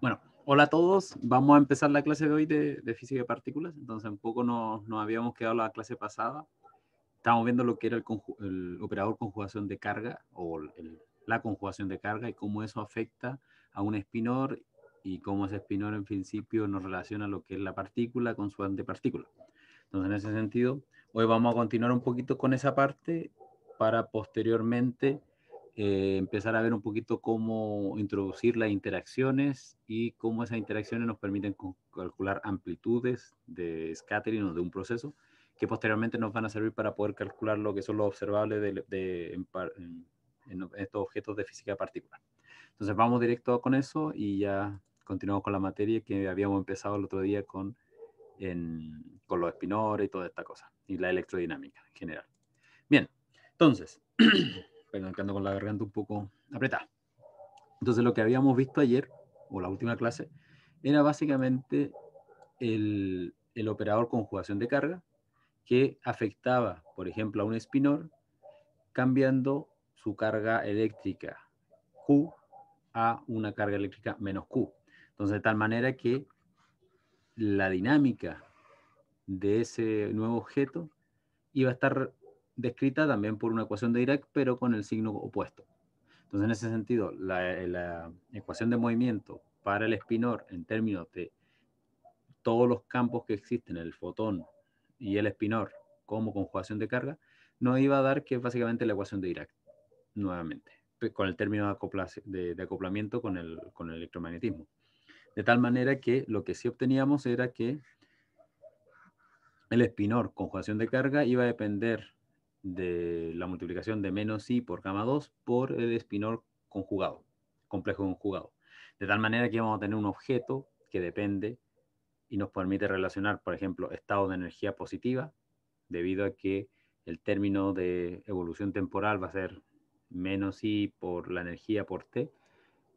Bueno, hola a todos. Vamos a empezar la clase de hoy de, física de partículas. Entonces, un poco nos, habíamos quedado la clase pasada. Estábamos viendo lo que era el, operador conjugación de carga o la conjugación de carga y cómo eso afecta a un espinor y cómo ese espinor en principio nos relaciona lo que es la partícula con su antepartícula. Entonces, en ese sentido, hoy vamos a continuar un poquito con esa parte para posteriormente eh, empezar a ver un poquito cómo introducir las interacciones y cómo esas interacciones nos permiten calcular amplitudes de scattering o de un proceso que posteriormente nos van a servir para poder calcular lo que son los observables de, en, estos objetos de física particular. Entonces vamos directo con eso y ya continuamos con la materia que habíamos empezado el otro día con, con los espinores y toda esta cosa, y la electrodinámica en general. Bien, entonces... perdón, con la garganta un poco apretada. Entonces lo que habíamos visto ayer, o la última clase, era básicamente el, operador conjugación de carga que afectaba, por ejemplo, a un spinor, cambiando su carga eléctrica Q a una carga eléctrica menos Q. Entonces, de tal manera que la dinámica de ese nuevo objeto iba a estar descrita también por una ecuación de Dirac, pero con el signo opuesto. Entonces, en ese sentido, la, ecuación de movimiento para el espinor en términos de todos los campos que existen, el fotón y el espinor como conjugación de carga, nos iba a dar que es básicamente la ecuación de Dirac, nuevamente, con el término de, acoplamiento con el, con el electromagnetismo. De tal manera que lo que sí obteníamos era que el espinor, conjugación de carga, iba a depender de la multiplicación de menos i por gamma 2 por el espinor conjugado, complejo conjugado. De tal manera que vamos a tener un objeto que depende y nos permite relacionar, por ejemplo, estados de energía positiva, debido a que el término de evolución temporal va a ser menos i por la energía por t,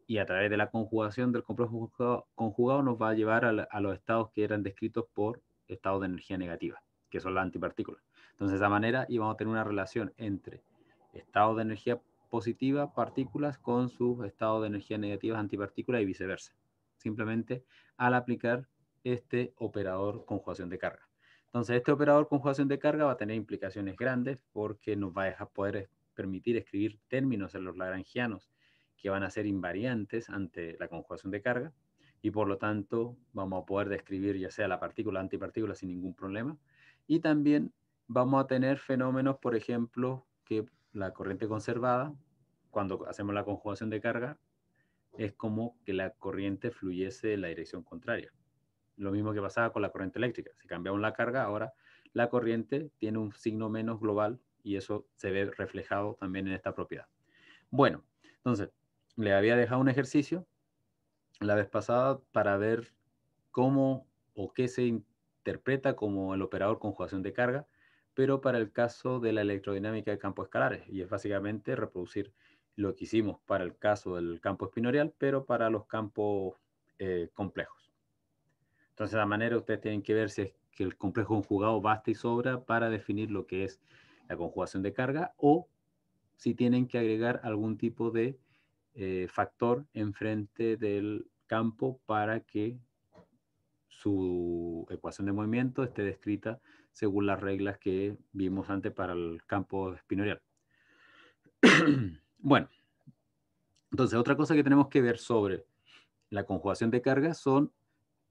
y a través de la conjugación del complejo conjugado nos va a llevar a, a los estados que eran descritos por estados de energía negativa, que son las antipartículas. Entonces, de esa manera íbamos a tener una relación entre estado de energía positiva, partículas, con sus estados de energía negativa, antipartículas y viceversa. Simplemente al aplicar este operador conjugación de carga. Entonces, este operador conjugación de carga va a tener implicaciones grandes porque nos va a dejar poder permitir escribir términos en los lagrangianos que van a ser invariantes ante la conjugación de carga y por lo tanto vamos a poder describir ya sea la partícula antipartícula sin ningún problema y también vamos a tener fenómenos, por ejemplo, que la corriente conservada, cuando hacemos la conjugación de carga, es como que la corriente fluyese en la dirección contraria. Lo mismo que pasaba con la corriente eléctrica. Si cambiamos la carga, ahora la corriente tiene un signo menos global y eso se ve reflejado también en esta propiedad. Bueno, entonces, le había dejado un ejercicio la vez pasada para ver cómo o qué se interpreta como el operador conjugación de carga pero para el caso de la electrodinámica de campos escalares, y es básicamente reproducir lo que hicimos para el caso del campo espinorial, pero para los campos eh, complejos. Entonces, de la manera ustedes tienen que ver si es que el complejo conjugado basta y sobra para definir lo que es la conjugación de carga o si tienen que agregar algún tipo de eh, factor enfrente del campo para que su ecuación de movimiento esté descrita según las reglas que vimos antes para el campo espinorial. bueno, entonces otra cosa que tenemos que ver sobre la conjugación de carga son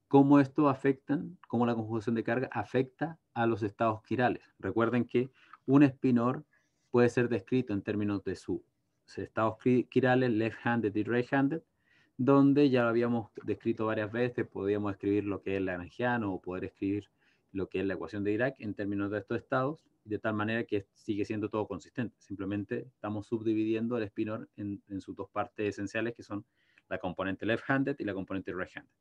cómo esto afecta cómo la conjugación de carga afecta a los estados quirales. Recuerden que un espinor puede ser descrito en términos de sus estados quirales left-handed y right-handed, donde ya lo habíamos descrito varias veces, podíamos escribir lo que es lagrangiano o poder escribir lo que es la ecuación de Dirac en términos de estos estados, de tal manera que sigue siendo todo consistente. Simplemente estamos subdividiendo el spinor en, sus dos partes esenciales, que son la componente left-handed y la componente right-handed.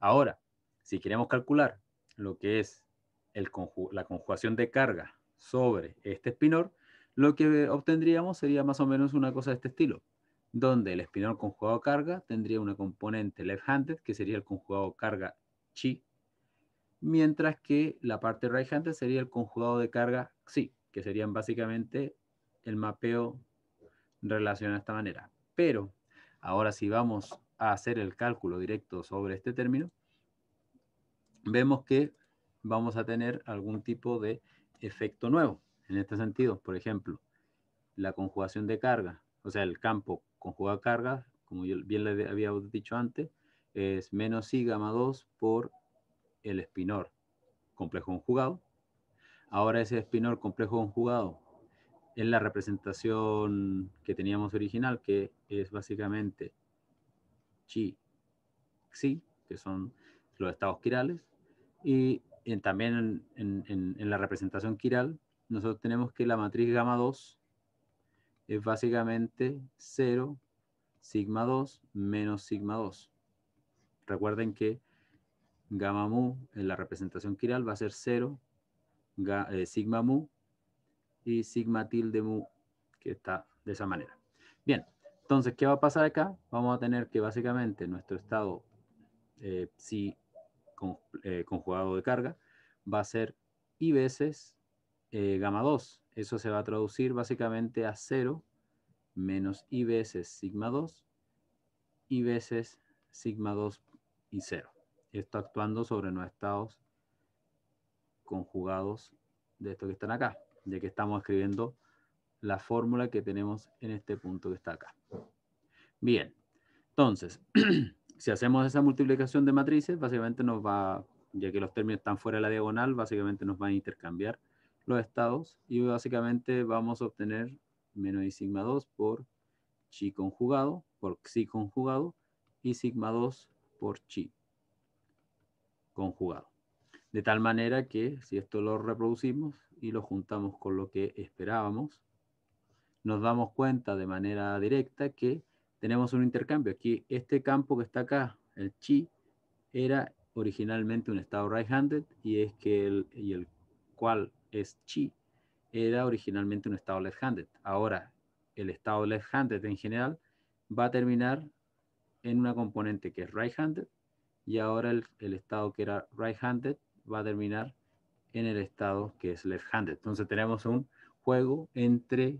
Ahora, si queremos calcular lo que es la conjugación de carga sobre este spinor, lo que obtendríamos sería más o menos una cosa de este estilo, donde el spinor conjugado carga tendría una componente left-handed, que sería el conjugado carga chi mientras que la parte right sería el conjugado de carga sí, que serían básicamente el mapeo relacionado de esta manera. Pero ahora si vamos a hacer el cálculo directo sobre este término, vemos que vamos a tener algún tipo de efecto nuevo. En este sentido, por ejemplo, la conjugación de carga, o sea, el campo conjugado de carga, como yo bien le había dicho antes, es menos i gamma 2 por el espinor complejo conjugado. Ahora ese espinor complejo conjugado en la representación que teníamos original, que es básicamente chi, xi, que son los estados quirales, y en, también en, la representación quiral, nosotros tenemos que la matriz gamma 2 es básicamente 0, sigma 2 menos sigma 2. Recuerden que gamma mu en la representación quiral va a ser 0, eh, sigma mu y sigma tilde mu, que está de esa manera. Bien, entonces, ¿qué va a pasar acá? Vamos a tener que básicamente nuestro estado eh, eh conjugado de carga va a ser i veces eh, gamma 2. Eso se va a traducir básicamente a 0 menos i veces sigma 2 I veces sigma 2 y 0 está actuando sobre los estados conjugados de estos que están acá, ya que estamos escribiendo la fórmula que tenemos en este punto que está acá. Bien, entonces, si hacemos esa multiplicación de matrices, básicamente nos va, ya que los términos están fuera de la diagonal, básicamente nos van a intercambiar los estados y básicamente vamos a obtener menos y sigma 2 por chi conjugado, por xi conjugado y sigma 2 por chi conjugado. De tal manera que si esto lo reproducimos y lo juntamos con lo que esperábamos, nos damos cuenta de manera directa que tenemos un intercambio. Aquí este campo que está acá, el chi, era originalmente un estado right-handed y es que el, y el cual es chi era originalmente un estado left-handed. Ahora, el estado left-handed en general va a terminar en una componente que es right-handed y ahora el, estado que era right-handed va a terminar en el estado que es left-handed. Entonces tenemos un juego entre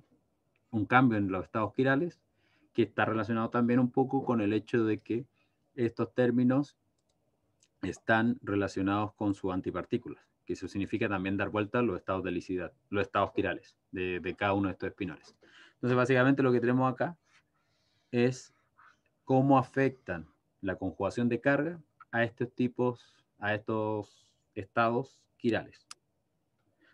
un cambio en los estados quirales que está relacionado también un poco con el hecho de que estos términos están relacionados con su antipartículas, que eso significa también dar vuelta a los estados de licidad, los estados quirales de, de cada uno de estos espinoles. Entonces, básicamente lo que tenemos acá es cómo afectan la conjugación de carga a estos tipos, a estos estados quirales.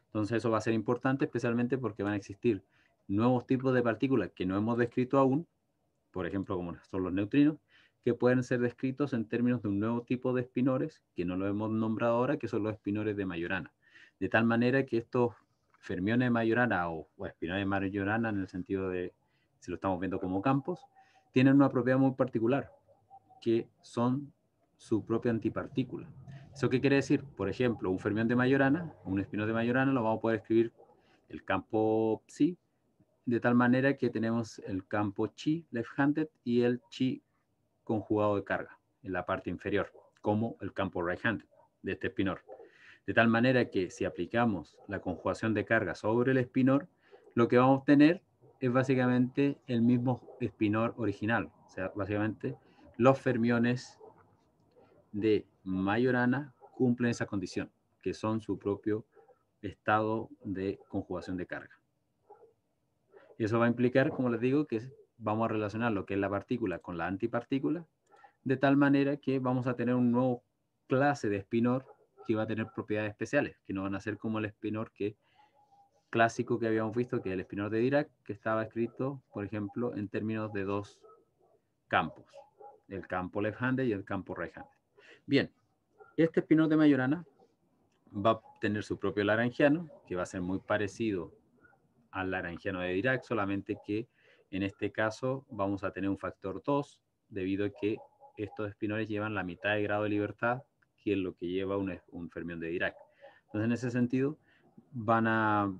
Entonces eso va a ser importante especialmente porque van a existir nuevos tipos de partículas que no hemos descrito aún, por ejemplo como son los neutrinos, que pueden ser descritos en términos de un nuevo tipo de espinores que no lo hemos nombrado ahora, que son los espinores de Majorana. De tal manera que estos fermiones de Majorana o, o espinores de Majorana en el sentido de si lo estamos viendo como campos, tienen una propiedad muy particular, que son su propia antipartícula. ¿Eso qué quiere decir? Por ejemplo, un fermión de Majorana, un espino de Majorana, lo vamos a poder escribir el campo psi, de tal manera que tenemos el campo chi left-handed y el chi conjugado de carga en la parte inferior, como el campo right-handed de este espinor. De tal manera que si aplicamos la conjugación de carga sobre el espinor, lo que vamos a obtener es básicamente el mismo espinor original, o sea, básicamente los fermiones de Mayorana cumplen esa condición, que son su propio estado de conjugación de carga. Eso va a implicar, como les digo, que vamos a relacionar lo que es la partícula con la antipartícula, de tal manera que vamos a tener un nuevo clase de spinor que va a tener propiedades especiales, que no van a ser como el spinor que, clásico que habíamos visto, que es el spinor de Dirac, que estaba escrito, por ejemplo, en términos de dos campos, el campo left-handed y el campo right Bien, este espinote de Mayorana va a tener su propio laranjiano, que va a ser muy parecido al laranjiano de Dirac, solamente que en este caso vamos a tener un factor 2, debido a que estos espinoles llevan la mitad de grado de libertad, que es lo que lleva un, fermión de Dirac. Entonces, en ese sentido, van a,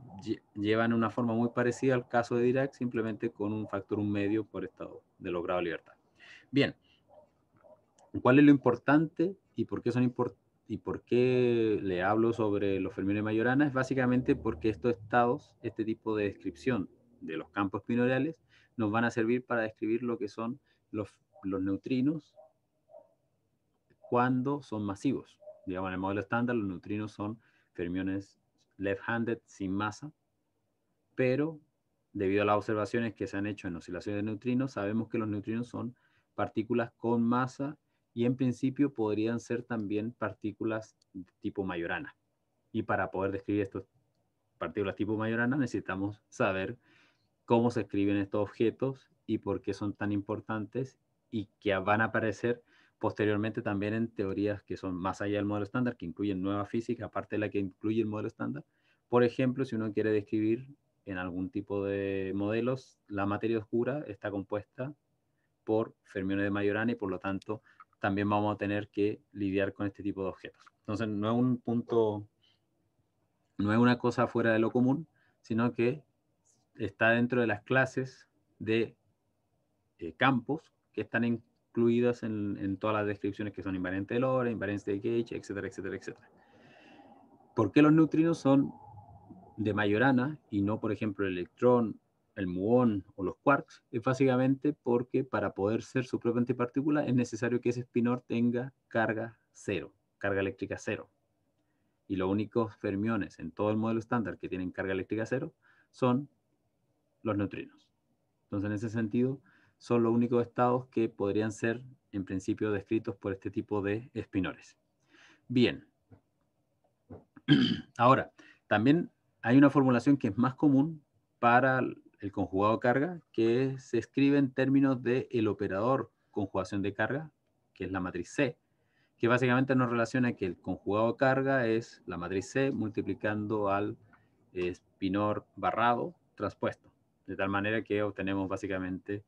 llevan una forma muy parecida al caso de Dirac, simplemente con un factor 1 medio por estado de los grados de libertad. Bien, ¿Cuál es lo importante y por qué son y por qué le hablo sobre los fermiones mayoranas? es básicamente porque estos estados, este tipo de descripción de los campos pinoreales, nos van a servir para describir lo que son los, los neutrinos cuando son masivos. Digamos, en el modelo estándar los neutrinos son fermiones left-handed sin masa, pero debido a las observaciones que se han hecho en oscilaciones de neutrinos, sabemos que los neutrinos son partículas con masa y en principio podrían ser también partículas tipo mayorana. Y para poder describir estos partículas tipo mayorana necesitamos saber cómo se escriben estos objetos y por qué son tan importantes y que van a aparecer posteriormente también en teorías que son más allá del modelo estándar, que incluyen nueva física, aparte de la que incluye el modelo estándar. Por ejemplo, si uno quiere describir en algún tipo de modelos, la materia oscura está compuesta por fermiones de Majorana y por lo tanto también vamos a tener que lidiar con este tipo de objetos. Entonces, no es un punto, no es una cosa fuera de lo común, sino que está dentro de las clases de eh, campos que están incluidas en, todas las descripciones que son invariante de Lorentz, invariante de Gage, etcétera, etcétera, etcétera. ¿Por qué los neutrinos son de Majorana y no, por ejemplo, el electrón el muón o los quarks, es básicamente porque para poder ser su propia antipartícula es necesario que ese spinor tenga carga cero, carga eléctrica cero. Y los únicos fermiones en todo el modelo estándar que tienen carga eléctrica cero son los neutrinos. Entonces, en ese sentido, son los únicos estados que podrían ser, en principio, descritos por este tipo de espinores. Bien. Ahora, también hay una formulación que es más común para el conjugado carga, que se escribe en términos del el operador conjugación de carga, que es la matriz C, que básicamente nos relaciona que el conjugado carga es la matriz C multiplicando al espinor barrado traspuesto. de tal manera que obtenemos básicamente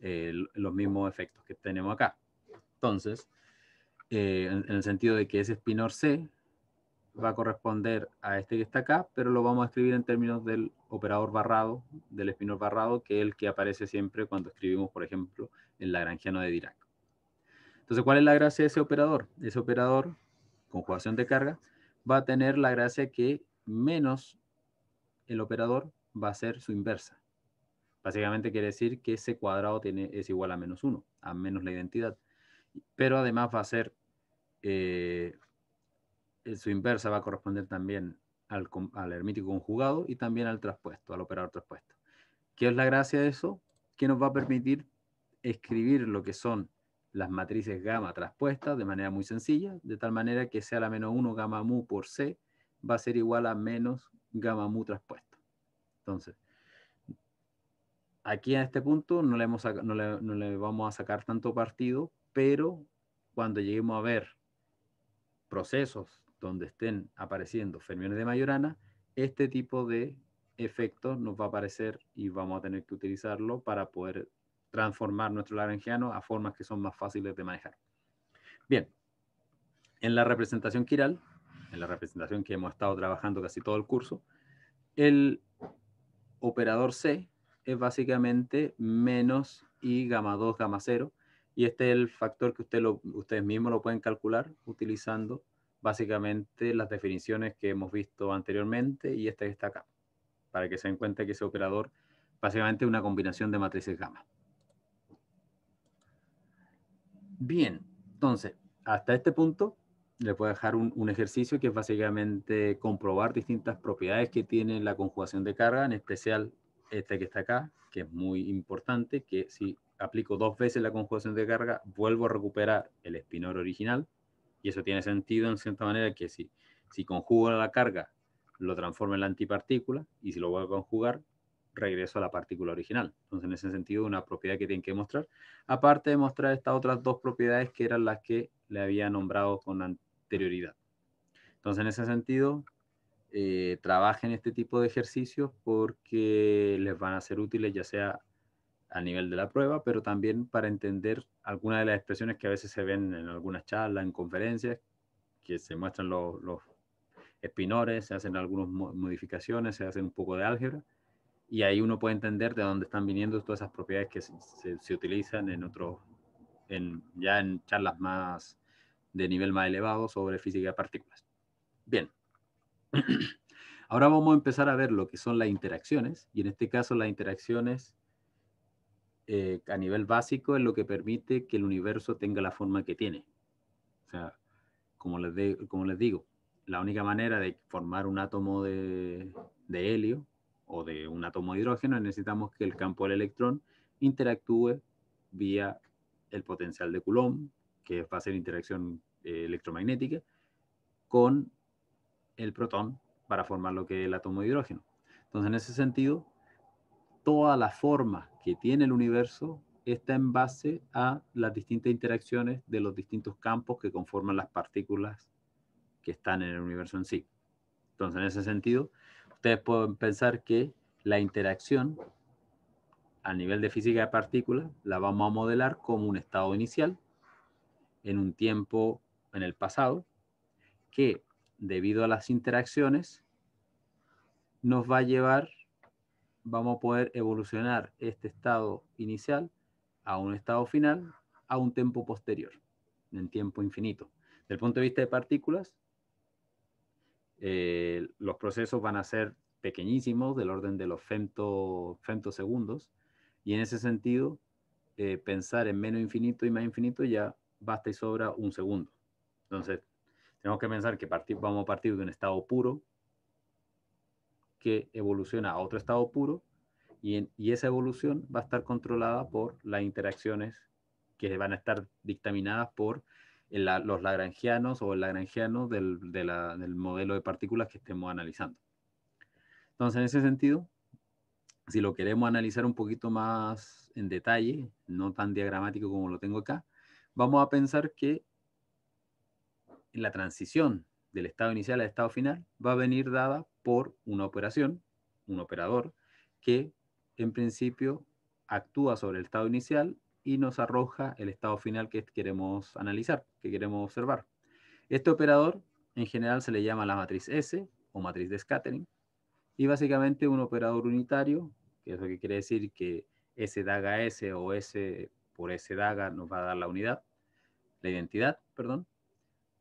eh, los mismos efectos que tenemos acá. Entonces, eh, en, en, el sentido de que ese espinor C va a corresponder a este que está acá, pero lo vamos a escribir en términos del operador barrado, del espinor barrado, que es el que aparece siempre cuando escribimos, por ejemplo, el lagrangiano de Dirac. Entonces, ¿cuál es la gracia de ese operador? Ese operador, conjugación de carga, va a tener la gracia que menos el operador va a ser su inversa. Básicamente quiere decir que ese cuadrado tiene, es igual a menos 1, a menos la identidad. Pero además va a ser eh, eh, su inversa va a corresponder también al, al hermético conjugado y también al traspuesto, al operador traspuesto. ¿Qué es la gracia de eso? Que nos va a permitir escribir lo que son las matrices gamma traspuestas de manera muy sencilla, de tal manera que sea la menos 1 gamma mu por C va a ser igual a menos gamma mu traspuesto. Entonces, aquí en este punto no le, no le, vamos a sacar tanto partido, pero cuando lleguemos a ver procesos donde estén apareciendo fermiones de Majorana, este tipo de efecto nos va a aparecer y vamos a tener que utilizarlo para poder transformar nuestro laranjiano a formas que son más fáciles de manejar. Bien, en la representación quiral, en la representación que hemos estado trabajando casi todo el curso, el operador C es básicamente menos I gamma 2 gamma 0, y este es el factor que usted ustedes mismos lo pueden calcular utilizando básicamente las definiciones que hemos visto anteriormente y esta que está acá, para que se den cuenta que ese operador básicamente es una combinación de matrices gamma. Bien, entonces, hasta este punto le puedo dejar un, ejercicio que es básicamente comprobar distintas propiedades que tiene la conjugación de carga, en especial esta que está acá, que es muy importante, que si aplico dos veces la conjugación de carga, vuelvo a recuperar el espinor original, y eso tiene sentido en cierta manera que si, si conjugo la carga, lo transformo en la antipartícula y si lo voy a conjugar, regreso a la partícula original. Entonces, en ese sentido, una propiedad que tienen que mostrar Aparte de mostrar estas otras dos propiedades que eran las que le había nombrado con anterioridad. Entonces, en ese sentido, eh, trabajen este tipo de ejercicios porque les van a ser útiles ya sea a nivel de la prueba, pero también para entender algunas de las expresiones que a veces se ven en algunas charlas, en conferencias, que se muestran los, los espinores, se hacen algunas modificaciones, se hace un poco de álgebra, y ahí uno puede entender de dónde están viniendo todas esas propiedades que se, utilizan en otros, en, ya en charlas más de nivel más elevado sobre física de partículas. Bien. Ahora vamos a empezar a ver lo que son las interacciones, y en este caso las interacciones eh, a nivel básico es lo que permite que el universo tenga la forma que tiene. O sea, como les, como les digo, la única manera de formar un átomo de, helio o de un átomo de hidrógeno necesitamos que el campo del electrón interactúe vía el potencial de Coulomb, que va a ser interacción eh, electromagnética, con el protón para formar lo que es el átomo de hidrógeno. Entonces, en ese sentido, toda la forma que tiene el universo está en base a las distintas interacciones de los distintos campos que conforman las partículas que están en el universo en sí. Entonces, en ese sentido, ustedes pueden pensar que la interacción a nivel de física de partículas la vamos a modelar como un estado inicial en un tiempo en el pasado que debido a las interacciones nos va a llevar vamos a poder evolucionar este estado inicial a un estado final a un tiempo posterior, en tiempo infinito. Del punto de vista de partículas, eh, los procesos van a ser pequeñísimos, del orden de los femto, femtosegundos, y en ese sentido, eh, pensar en menos infinito y más infinito ya basta y sobra un segundo. Entonces, tenemos que pensar que vamos a partir de un estado puro, que evoluciona a otro estado puro y, esa evolución va a estar controlada por las interacciones que van a estar dictaminadas por los lagrangianos o el lagrangiano del, del modelo de partículas que estemos analizando. Entonces, en ese sentido, si lo queremos analizar un poquito más en detalle, no tan diagramático como lo tengo acá, vamos a pensar que la transición del estado inicial al estado final va a venir dada por una operación, un operador, que en principio actúa sobre el estado inicial y nos arroja el estado final que queremos analizar, que queremos observar. Este operador en general se le llama la matriz S o matriz de scattering y básicamente un operador unitario, que es lo que quiere decir que S daga S o S por S daga nos va a dar la unidad, la identidad, perdón,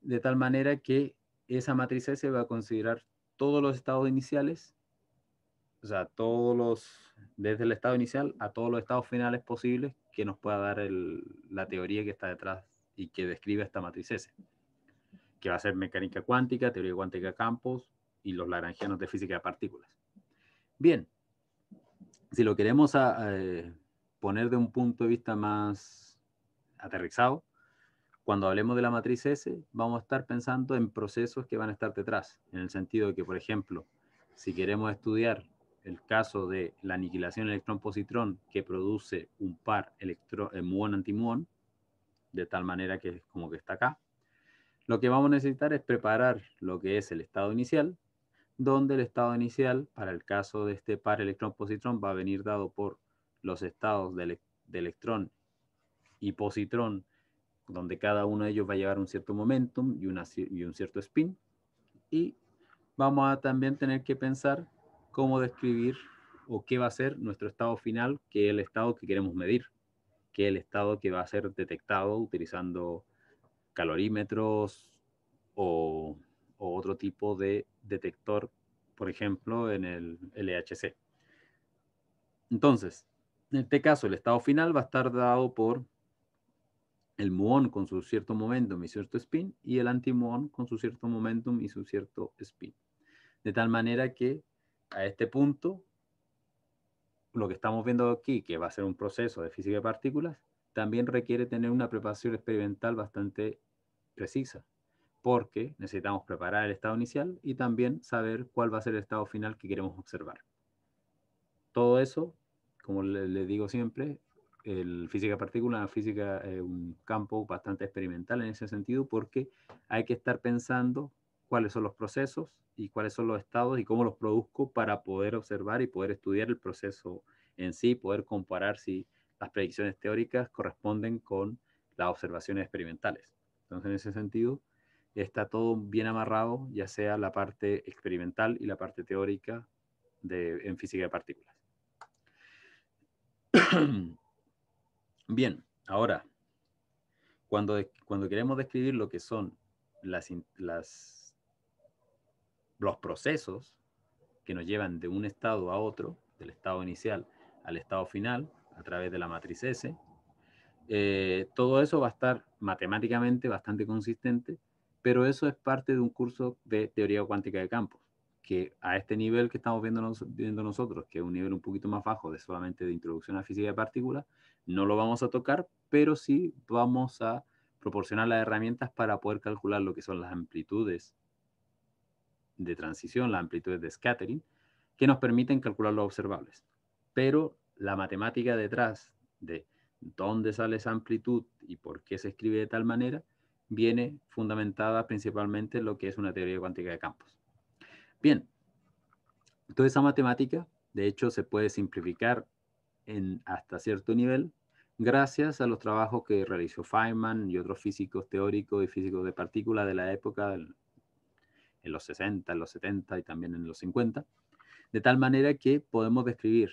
de tal manera que esa matriz S va a considerar todos los estados iniciales, o sea, todos los, desde el estado inicial a todos los estados finales posibles que nos pueda dar la teoría que está detrás y que describe esta matriz S, que va a ser mecánica cuántica, teoría cuántica de campos y los lagrangianos de física de partículas. Bien, si lo queremos ah, eh, poner de un punto de vista más aterrizado, cuando hablemos de la matriz S, vamos a estar pensando en procesos que van a estar detrás, en el sentido de que, por ejemplo, si queremos estudiar el caso de la aniquilación electrón-positrón que produce un par eh, muón-antimuón, de tal manera que es como que está acá, lo que vamos a necesitar es preparar lo que es el estado inicial, donde el estado inicial, para el caso de este par electrón-positrón, va a venir dado por los estados de, de electrón y positrón donde cada uno de ellos va a llevar un cierto momentum y, un cierto spin. Y vamos a también tener que pensar cómo describir o qué va a ser nuestro estado final, que es el estado que queremos medir, que es el estado que va a ser detectado utilizando calorímetros o otro tipo de detector, por ejemplo, en el LHC. Entonces, en este caso, el estado final va a estar dado por el muón con su cierto momentum y cierto spin y el antimuón con su cierto momentum y su cierto spin. De tal manera que a este punto, lo que estamos viendo aquí, que va a ser un proceso de física de partículas, también requiere tener una preparación experimental bastante precisa, porque necesitamos preparar el estado inicial y también saber cuál va a ser el estado final que queremos observar. Todo eso, como les digo siempre, el física partícula, física es un campo bastante experimental en ese sentido porque hay que estar pensando cuáles son los procesos y cuáles son los estados y cómo los produzco para poder observar y poder estudiar el proceso en sí, poder comparar si las predicciones teóricas corresponden con las observaciones experimentales. Entonces, en ese sentido, está todo bien amarrado, ya sea la parte experimental y la parte teórica de, en física de partículas. Bien, ahora, cuando, cuando queremos describir lo que son los procesos que nos llevan de un estado a otro, del estado inicial al estado final, a través de la matriz S, eh, todo eso va a estar matemáticamente bastante consistente, pero eso es parte de un curso de teoría cuántica de campos que a este nivel que estamos viendo, nosotros, que es un nivel un poquito más bajo de solamente de introducción a física de partículas, no lo vamos a tocar, pero sí vamos a proporcionar las herramientas para poder calcular lo que son las amplitudes de transición, las amplitudes de scattering, que nos permiten calcular los observables. Pero la matemática detrás de dónde sale esa amplitud y por qué se escribe de tal manera, viene fundamentada principalmente en lo que es una teoría cuántica de campos. Bien, toda esa matemática, de hecho, se puede simplificar en, hasta cierto nivel gracias a los trabajos que realizó Feynman y otros físicos teóricos y físicos de partículas de la época, en los 60, en los 70 y también en los 50, de tal manera que podemos describir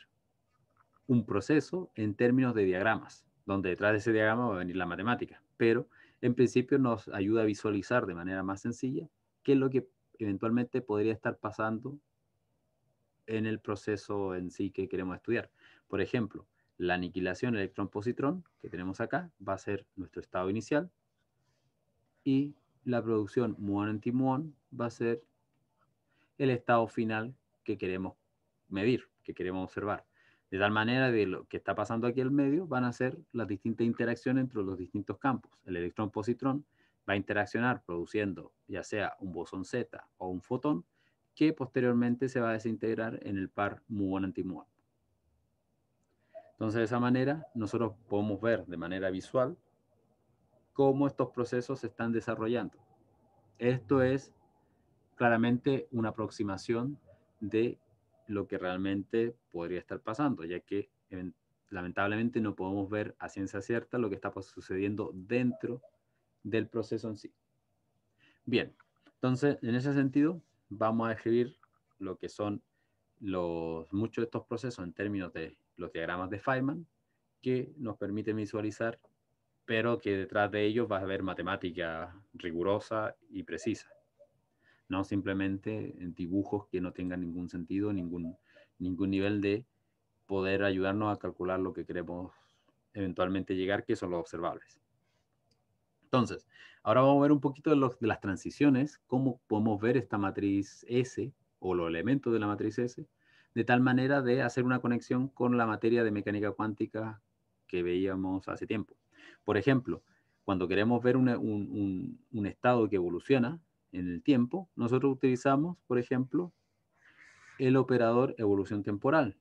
un proceso en términos de diagramas, donde detrás de ese diagrama va a venir la matemática, pero en principio nos ayuda a visualizar de manera más sencilla qué es lo que eventualmente podría estar pasando en el proceso en sí que queremos estudiar. Por ejemplo, la aniquilación electrón-positrón que tenemos acá va a ser nuestro estado inicial y la producción muón-antimuón va a ser el estado final que queremos medir, que queremos observar. De tal manera de lo que está pasando aquí al medio van a ser las distintas interacciones entre los distintos campos, el electrón-positrón, va a interaccionar produciendo ya sea un bosón Z o un fotón que posteriormente se va a desintegrar en el par muón-antimuón. Entonces, de esa manera, nosotros podemos ver de manera visual cómo estos procesos se están desarrollando. Esto es claramente una aproximación de lo que realmente podría estar pasando, ya que eh, lamentablemente no podemos ver a ciencia cierta lo que está sucediendo dentro del proceso en sí. Bien, entonces en ese sentido vamos a escribir lo que son los, muchos de estos procesos en términos de los diagramas de Feynman que nos permiten visualizar, pero que detrás de ellos va a haber matemática rigurosa y precisa. No simplemente en dibujos que no tengan ningún sentido, ningún, ningún nivel de poder ayudarnos a calcular lo que queremos eventualmente llegar, que son los observables. Entonces, ahora vamos a ver un poquito de, las transiciones, cómo podemos ver esta matriz S o los elementos de la matriz S, de tal manera de hacer una conexión con la materia de mecánica cuántica que veíamos hace tiempo. Por ejemplo, cuando queremos ver un, un, estado que evoluciona en el tiempo, nosotros utilizamos, por ejemplo, el operador evolución temporal,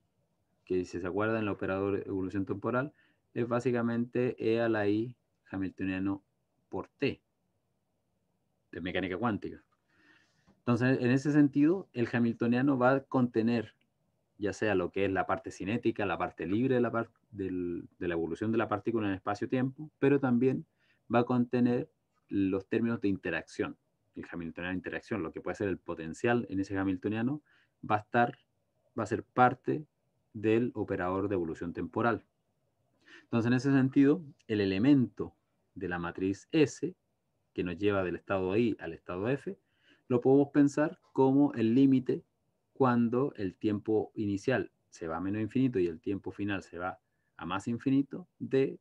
que si se acuerdan, el operador evolución temporal es básicamente E a la I hamiltoniano por T, de mecánica cuántica. Entonces, en ese sentido, el hamiltoniano va a contener ya sea lo que es la parte cinética, la parte libre de la, parte de la evolución de la partícula en espacio-tiempo, pero también va a contener los términos de interacción, el hamiltoniano de interacción, lo que puede ser el potencial en ese hamiltoniano, va a estar, va a ser parte del operador de evolución temporal. Entonces, en ese sentido, el elemento de la matriz S, que nos lleva del estado I al estado F, lo podemos pensar como el límite cuando el tiempo inicial se va a menos infinito y el tiempo final se va a más infinito de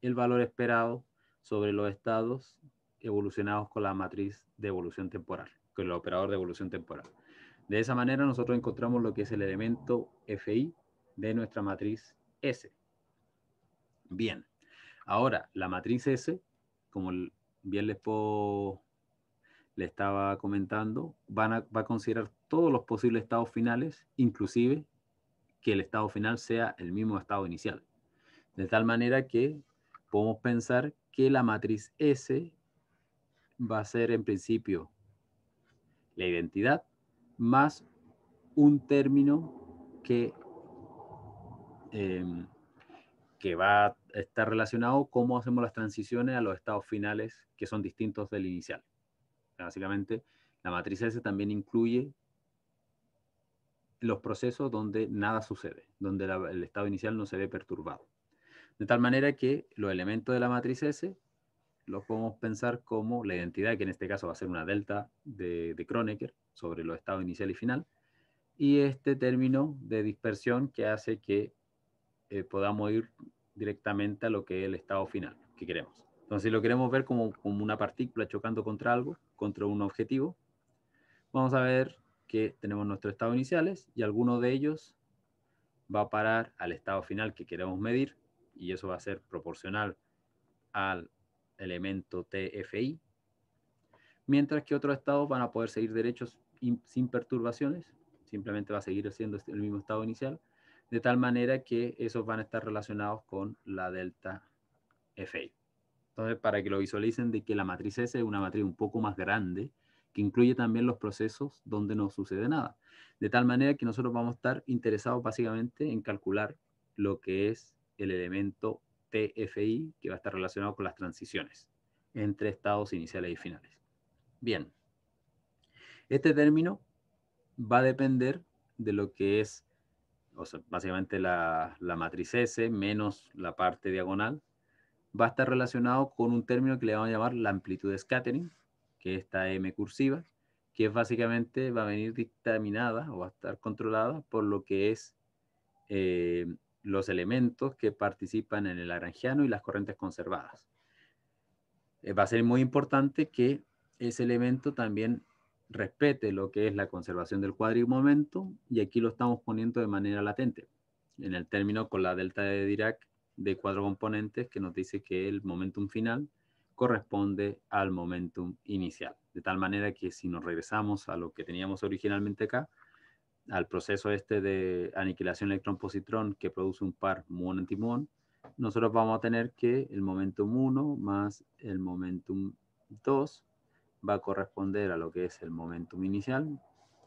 el valor esperado sobre los estados evolucionados con la matriz de evolución temporal, con el operador de evolución temporal. De esa manera nosotros encontramos lo que es el elemento FI de nuestra matriz S. Bien, Ahora, la matriz S, como bien les puedo, le estaba comentando, va a considerar todos los posibles estados finales, inclusive que el estado final sea el mismo estado inicial. De tal manera que podemos pensar que la matriz S va a ser en principio la identidad más un término que, eh, que va está relacionado cómo hacemos las transiciones a los estados finales que son distintos del inicial. Básicamente, la matriz S también incluye los procesos donde nada sucede, donde el estado inicial no se ve perturbado. De tal manera que los elementos de la matriz S los podemos pensar como la identidad, que en este caso va a ser una delta de, de Kronecker sobre los estados inicial y final, y este término de dispersión que hace que eh, podamos ir directamente a lo que es el estado final que queremos. Entonces, si lo queremos ver como, como una partícula chocando contra algo, contra un objetivo, vamos a ver que tenemos nuestros estados iniciales y alguno de ellos va a parar al estado final que queremos medir y eso va a ser proporcional al elemento TFI, mientras que otros estados van a poder seguir derechos sin perturbaciones, simplemente va a seguir siendo el mismo estado inicial de tal manera que esos van a estar relacionados con la delta FI. Entonces, para que lo visualicen de que la matriz S es una matriz un poco más grande, que incluye también los procesos donde no sucede nada. De tal manera que nosotros vamos a estar interesados básicamente en calcular lo que es el elemento TFI, que va a estar relacionado con las transiciones entre estados iniciales y finales. Bien, este término va a depender de lo que es o sea, básicamente la, matriz S menos la parte diagonal, va a estar relacionado con un término que le vamos a llamar la amplitud de scattering, que es esta M cursiva, que básicamente va a venir dictaminada o va a estar controlada por lo que es eh, los elementos que participan en el aranjiano y las corrientes conservadas. Eh, va a ser muy importante que ese elemento también respete lo que es la conservación del cuadrimomento y aquí lo estamos poniendo de manera latente, en el término con la delta de Dirac de cuatro componentes que nos dice que el momentum final corresponde al momentum inicial. De tal manera que si nos regresamos a lo que teníamos originalmente acá, al proceso este de aniquilación electrón-positrón que produce un par muón-antimuón, nosotros vamos a tener que el momentum 1 más el momentum 2 va a corresponder a lo que es el momentum inicial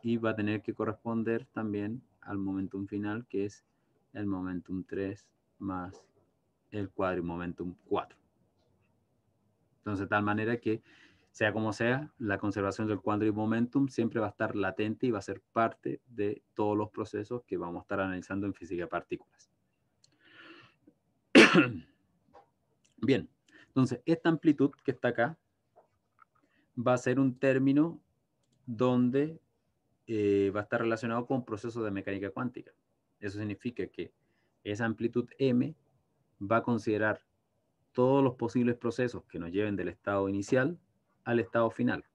y va a tener que corresponder también al momentum final, que es el momentum 3 más el cuadrimomentum 4. Entonces, de tal manera que, sea como sea, la conservación del cuadrimomentum siempre va a estar latente y va a ser parte de todos los procesos que vamos a estar analizando en física de partículas. Bien, entonces, esta amplitud que está acá va a ser un término donde eh, va a estar relacionado con procesos de mecánica cuántica. Eso significa que esa amplitud M va a considerar todos los posibles procesos que nos lleven del estado inicial al estado final.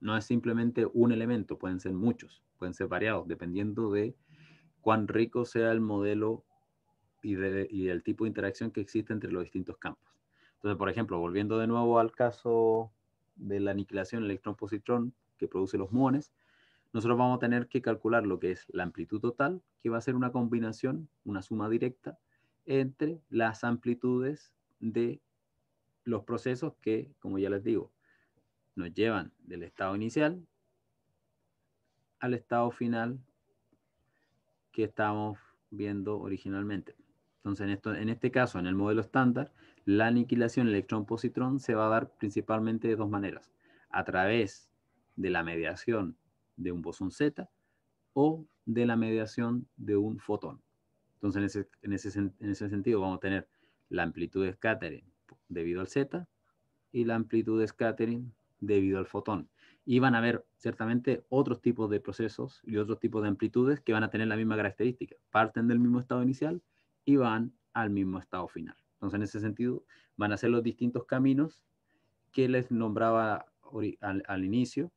No es simplemente un elemento, pueden ser muchos, pueden ser variados, dependiendo de cuán rico sea el modelo y, de, y, del tipo de interacción que existe entre los distintos campos. Entonces, por ejemplo, volviendo de nuevo al caso de la aniquilación electrón-positrón que produce los muones, nosotros vamos a tener que calcular lo que es la amplitud total, que va a ser una combinación, una suma directa, entre las amplitudes de los procesos que, como ya les digo, nos llevan del estado inicial al estado final que estamos viendo originalmente. Entonces, en, este caso, en el modelo estándar, la aniquilación electrón-positrón se va a dar principalmente de dos maneras. A través de la mediación de un bosón Z o de la mediación de un fotón. Entonces, en ese, en ese sentido, vamos a tener la amplitud de scattering debido al Z y la amplitud de scattering debido al fotón. Y van a haber ciertamente otros tipos de procesos y otros tipos de amplitudes que van a tener la misma característica. Parten del mismo estado inicial, y van al mismo estado final. Entonces, en ese sentido, van a ser los distintos caminos que les nombraba al, inicio,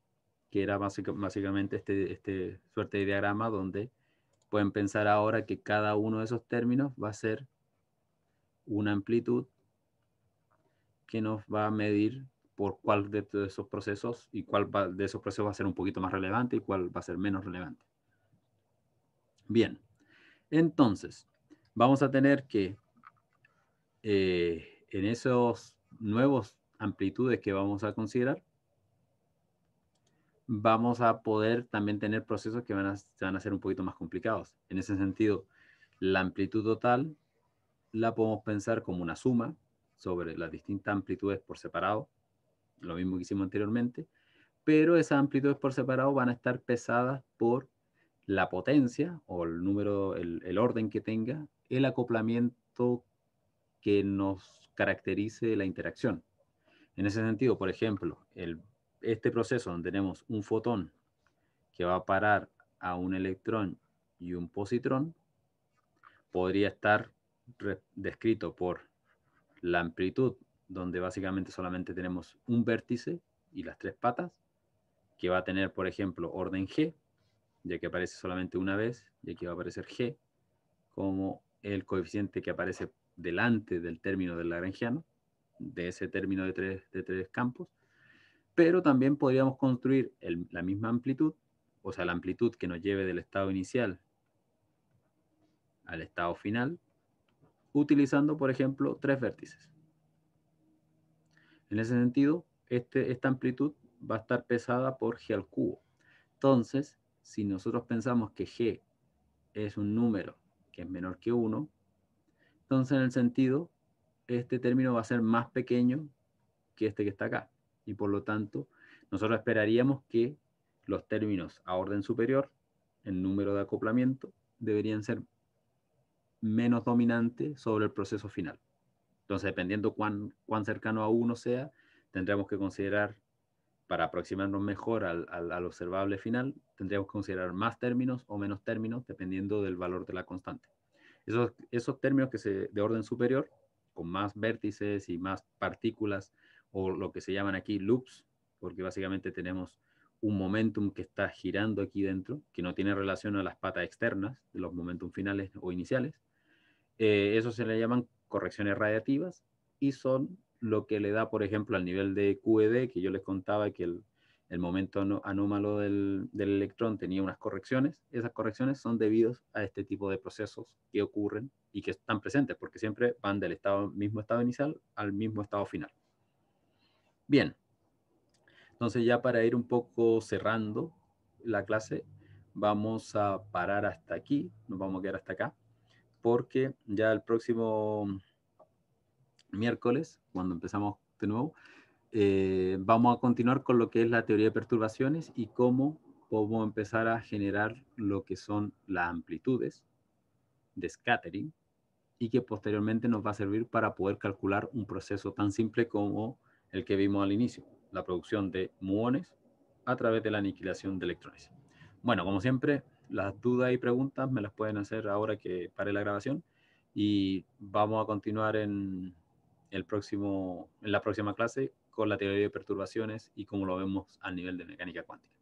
que era básicamente este, este, suerte de diagrama donde pueden pensar ahora que cada uno de esos términos va a ser una amplitud que nos va a medir por cuál de esos procesos y cuál de esos procesos va a ser un poquito más relevante y cuál va a ser menos relevante. Bien, entonces, vamos a tener que eh, en esos nuevos amplitudes que vamos a considerar, vamos a poder también tener procesos que van van a ser un poquito más complicados. En ese sentido, la amplitud total la podemos pensar como una suma sobre las distintas amplitudes por separado, lo mismo que hicimos anteriormente, pero esas amplitudes por separado van a estar pesadas por la potencia o el número, el, orden que tenga, el acoplamiento que nos caracterice la interacción. En ese sentido, por ejemplo, el, este proceso donde tenemos un fotón que va a parar a un electrón y un positrón, podría estar descrito por la amplitud, donde básicamente solamente tenemos un vértice y las tres patas, que va a tener, por ejemplo, orden G, ya que aparece solamente una vez, ya que va a aparecer g como el coeficiente que aparece delante del término del lagrangiano, de ese término de tres, de tres campos, pero también podríamos construir la misma amplitud, o sea, la amplitud que nos lleve del estado inicial al estado final, utilizando, por ejemplo, tres vértices. En ese sentido, este, esta amplitud va a estar pesada por g al cubo. Entonces, si nosotros pensamos que g es un número que es menor que 1, entonces en el sentido, este término va a ser más pequeño que este que está acá. Y por lo tanto, nosotros esperaríamos que los términos a orden superior, el número de acoplamiento, deberían ser menos dominantes sobre el proceso final. Entonces, dependiendo cuán, cuán cercano a 1 sea, tendremos que considerar para aproximarnos mejor al, observable final, tendríamos que considerar más términos o menos términos, dependiendo del valor de la constante. Esos, términos que se, de orden superior, con más vértices y más partículas, o lo que se llaman aquí loops, porque básicamente tenemos un momentum que está girando aquí dentro, que no tiene relación a las patas externas de los momentum finales o iniciales. Eh, eso se le llaman correcciones radiativas y son lo que le da, por ejemplo, al nivel de QED, que yo les contaba que el, momento anómalo del, electrón tenía unas correcciones. Esas correcciones son debidos a este tipo de procesos que ocurren y que están presentes, porque siempre van del estado, mismo estado inicial al mismo estado final. Bien, entonces ya para ir un poco cerrando la clase, vamos a parar hasta aquí, nos vamos a quedar hasta acá, porque ya el próximo miércoles, cuando empezamos de nuevo, eh, vamos a continuar con lo que es la teoría de perturbaciones y cómo podemos empezar a generar lo que son las amplitudes de scattering y que posteriormente nos va a servir para poder calcular un proceso tan simple como el que vimos al inicio, la producción de muones a través de la aniquilación de electrones. Bueno, como siempre, las dudas y preguntas me las pueden hacer ahora que pare la grabación y vamos a continuar en, el próximo, en la próxima clase con la teoría de perturbaciones y cómo lo vemos al nivel de mecánica cuántica.